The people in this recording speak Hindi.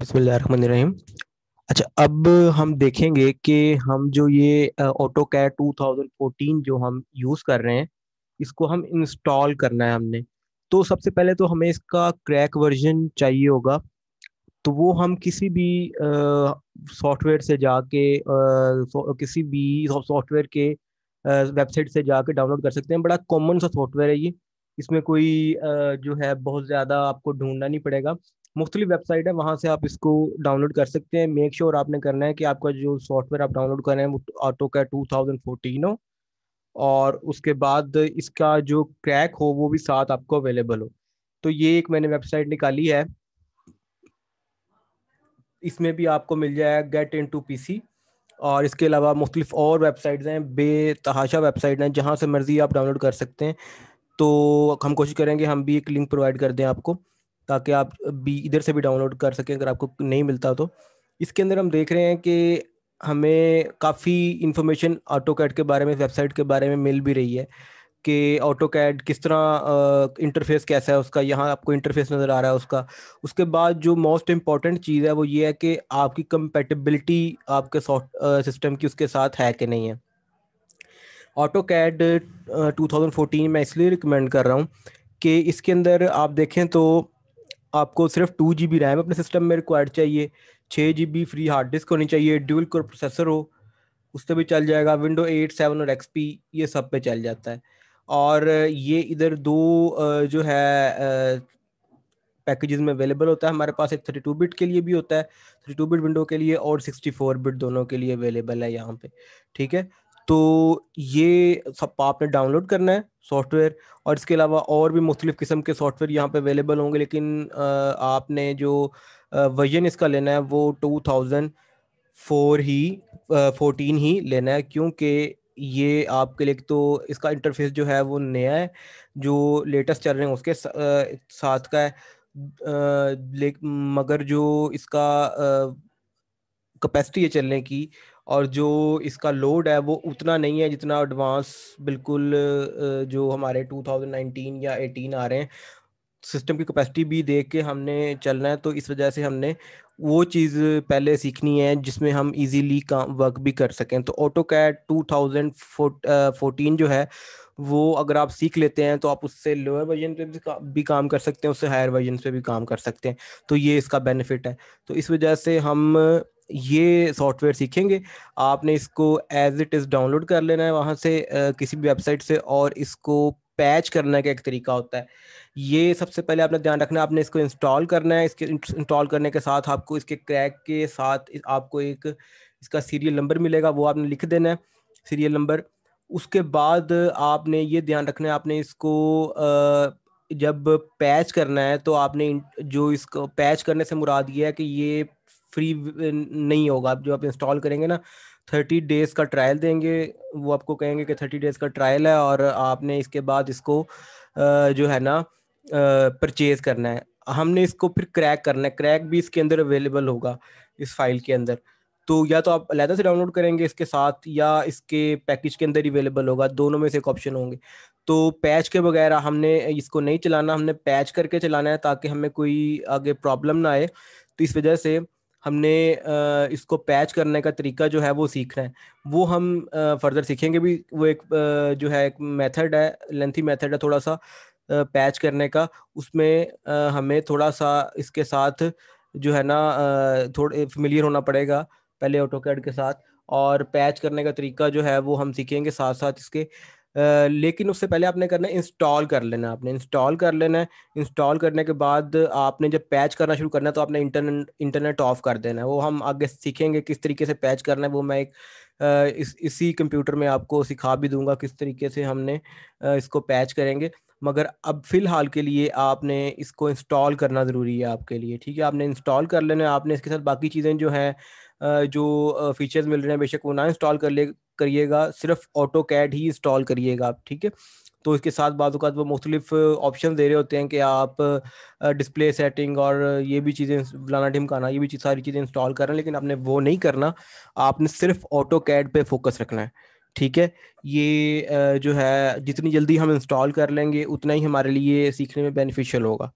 बिस्मिल्लाहिर्रहमानिर्रहीम अच्छा अब हम देखेंगे कि हम जो ये ऑटो कैट फोर्टीन जो हम यूज़ कर रहे हैं इसको हम इंस्टॉल करना है हमने तो सबसे पहले तो हमें इसका क्रैक वर्जन चाहिए होगा तो वो हम किसी भी सॉफ्टवेयर से जाके किसी भी सॉफ्टवेयर के वेबसाइट से जाके डाउनलोड कर सकते हैं बड़ा कॉमन सा सॉफ्टवेयर है ये इसमें कोई जो है बहुत ज़्यादा आपको ढूंढना नहीं पड़ेगा मुख्तलिफ वेबसाइट है वहाँ से आप इसको डाउनलोड कर सकते हैं मेक श्योर sure आपने करना है कि आपका जो सॉफ्टवेयर आप डाउनलोड कर रहे हैं वो ऑटो का टू थाउजेंड फोर्टीन हो और उसके बाद इसका जो क्रैक हो वो भी साथ आपको अवेलेबल हो तो ये एक मैंने वेबसाइट निकाली है इसमें भी आपको मिल जाएगा get into P C और इसके अलावा मुख्तलिफ और वेबसाइट्स हैं बेतहाशा वेबसाइट हैं जहाँ से मर्ज़ी आप डाउनलोड कर सकते हैं तो हम कोशिश करेंगे हम भी एक लिंक प्रोवाइड कर दें आपको ताकि आप भी इधर से भी डाउनलोड कर सकें अगर आपको नहीं मिलता तो इसके अंदर हम देख रहे हैं कि हमें काफ़ी इन्फॉर्मेशन ऑटो कैड के बारे में वेबसाइट के बारे में मिल भी रही है कि ऑटो कैड किस तरह इंटरफेस कैसा है उसका यहाँ आपको इंटरफेस नज़र आ रहा है उसका उसके बाद जो मोस्ट इम्पॉर्टेंट चीज़ है वो ये है कि आपकी कंपेटिबिलिटी आपके सॉफ्ट सिस्टम की उसके साथ है कि नहीं है ऑटो कैड टू में इसलिए रिकमेंड कर रहा हूँ कि इसके अंदर आप देखें तो आपको सिर्फ टू जी बी रैम अपने सिस्टम में रिक्वायर्ड चाहिए छः G B free hard disk होनी चाहिए ड्यूल कोर प्रोसेसर हो उस पर भी चल जाएगा विंडो एट सेवन और एक्सपी ये सब पे चल जाता है और ये इधर दो जो है पैकेजेस में अवेलेबल होता है हमारे पास एक थर्टी टू बिट के लिए भी होता है थर्टी टू बिट विंडो के लिए और सिक्सटी फोर बिट दोनों के लिए अवेलेबल है यहाँ पे ठीक है तो ये सब आपने डाउनलोड करना है सॉफ्टवेयर और इसके अलावा और भी मुख्तलिफ़ किस्म के सॉफ्टवेयर यहाँ पे अवेलेबल होंगे लेकिन आपने जो वर्जन इसका लेना है वो टू थाउजेंड फोर ही फोर्टीन ही लेना है क्योंकि ये आपके लिए तो इसका इंटरफेस जो है वो नया है जो लेटेस्ट चल रहे हैं उसके साथ का है मगर जो इसका कैपेसिटी है चलने की और जो इसका लोड है वो उतना नहीं है जितना एडवांस बिल्कुल जो हमारे 2019 या 18 आ रहे हैं सिस्टम की कैपेसिटी भी देख के हमने चलना है तो इस वजह से हमने वो चीज़ पहले सीखनी है जिसमें हम इजीली काम वर्क भी कर सकें तो AutoCAD two thousand fourteen जो है वो अगर आप सीख लेते हैं तो आप उससे लोअर वर्जन पे भी, का, भी काम कर सकते हैं उससे हायर वर्जन पे भी काम कर सकते हैं तो ये इसका बेनिफिट है तो इस वजह से हम ये सॉफ्टवेयर सीखेंगे आपने इसको एज इट इज़ डाउनलोड कर लेना है वहाँ से किसी भी वेबसाइट से और इसको पैच करने का एक तरीका होता है ये सबसे पहले आपने ध्यान रखना है आपने इसको इंस्टॉल करना है इसके इंस्टॉल करने के साथ आपको इसके क्रैक के साथ आपको एक इसका सीरियल नंबर मिलेगा वो आपने लिख देना है सीरियल नंबर उसके बाद आपने ये ध्यान रखना है आपने इसको जब पैच करना है तो आपने जो इसको पैच करने से मुराद ये है कि ये फ्री नहीं होगा जो आप इंस्टॉल करेंगे ना थर्टी डेज का ट्रायल देंगे वो आपको कहेंगे कि थर्टी डेज का ट्रायल है और आपने इसके बाद इसको जो है ना परचेज करना है हमने इसको फिर क्रैक करना है क्रैक भी इसके अंदर अवेलेबल होगा इस फाइल के अंदर तो या तो आप अलहदा से डाउनलोड करेंगे इसके साथ या इसके पैकेज के अंदर ही अवेलेबल होगा दोनों में से एक ऑप्शन होंगे तो पैच के बगैर हमने इसको नहीं चलाना हमने पैच करके चलाना है ताकि हमें कोई आगे प्रॉब्लम ना आए तो इस वजह से हमने इसको पैच करने का तरीका जो है वो सीखना है वो हम फर्दर सीखेंगे भी वो एक जो है एक मेथड है लेंथी मेथड है थोड़ा सा पैच करने का उसमें हमें थोड़ा सा इसके साथ जो है ना थोड़े फेमिलियर होना पड़ेगा पहले ऑटो कैड के साथ और पैच करने का तरीका जो है वो हम सीखेंगे साथ साथ इसके लेकिन उससे पहले आपने करना है इंस्टॉल कर लेना आपने इंस्टॉल कर लेना है इंस्टॉल करने के बाद आपने जब पैच करना शुरू करना है तो आपने इंटरनेट इंटरनेट ऑफ कर देना है वो हम आगे सीखेंगे किस तरीके से पैच करना है वो मैं एक इस इसी कंप्यूटर में आपको सिखा भी दूंगा किस तरीके से हमने इसको पैच करेंगे मगर अब फिलहाल के लिए आपने इसको इंस्टॉल करना ज़रूरी है आपके लिए ठीक है आपने इंस्टॉल कर लेना है आपने इसके साथ बाकी चीज़ें जो हैं जो फीचर्स मिल रहे हैं बेशक वो ना इंस्टॉल कर ले करिएगा सिर्फ ऑटो कैड ही इंस्टॉल करिएगा आप ठीक है तो इसके साथ बाद वो मुख्तलिफ ऑप्शन दे रहे होते हैं कि आप डिस्प्ले सेटिंग और ये भी चीज़ें फलाना ढिमकाना ये भी चीज़ सारी चीज़ें इंस्टॉल कर रहे हैं लेकिन आपने वो नहीं करना आपने सिर्फ ऑटो कैड पर फोकस रखना है ठीक है ये जो है जितनी जल्दी हम इंस्टॉल कर लेंगे उतना ही हमारे लिए सीखने में बेनिफिशियल होगा